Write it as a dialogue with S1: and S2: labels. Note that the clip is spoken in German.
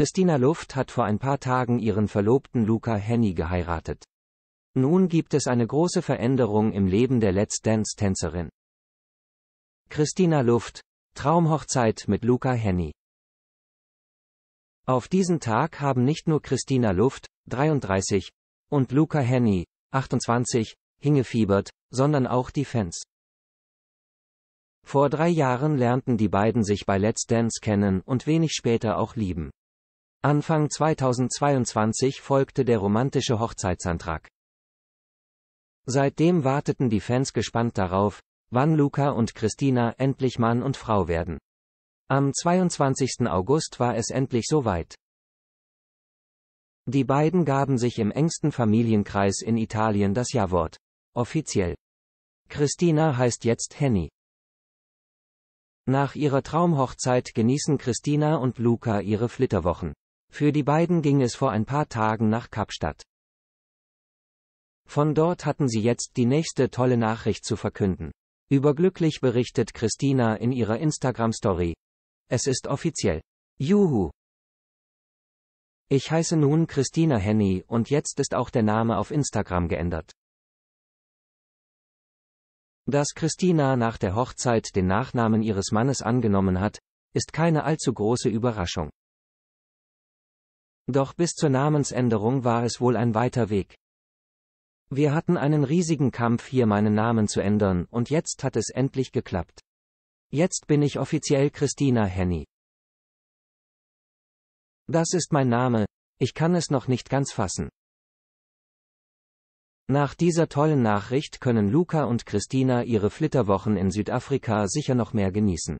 S1: Christina Luft hat vor ein paar Tagen ihren Verlobten Luca Henny geheiratet. Nun gibt es eine große Veränderung im Leben der Let's Dance-Tänzerin. Christina Luft, Traumhochzeit mit Luca Henny. Auf diesen Tag haben nicht nur Christina Luft, 33, und Luca Henny, 28, hingefiebert, sondern auch die Fans. Vor drei Jahren lernten die beiden sich bei Let's Dance kennen und wenig später auch lieben. Anfang 2022 folgte der romantische Hochzeitsantrag. Seitdem warteten die Fans gespannt darauf, wann Luca und Christina endlich Mann und Frau werden. Am 22. August war es endlich soweit. Die beiden gaben sich im engsten Familienkreis in Italien das Ja-Wort. Offiziell. Christina heißt jetzt Henny. Nach ihrer Traumhochzeit genießen Christina und Luca ihre Flitterwochen. Für die beiden ging es vor ein paar Tagen nach Kapstadt. Von dort hatten sie jetzt die nächste tolle Nachricht zu verkünden. Überglücklich berichtet Christina in ihrer Instagram-Story. Es ist offiziell. Juhu! Ich heiße nun Christina Henny und jetzt ist auch der Name auf Instagram geändert. Dass Christina nach der Hochzeit den Nachnamen ihres Mannes angenommen hat, ist keine allzu große Überraschung. Doch bis zur Namensänderung war es wohl ein weiter Weg. Wir hatten einen riesigen Kampf hier meinen Namen zu ändern, und jetzt hat es endlich geklappt. Jetzt bin ich offiziell Christina Henny. Das ist mein Name, ich kann es noch nicht ganz fassen. Nach dieser tollen Nachricht können Luca und Christina ihre Flitterwochen in Südafrika sicher noch mehr genießen.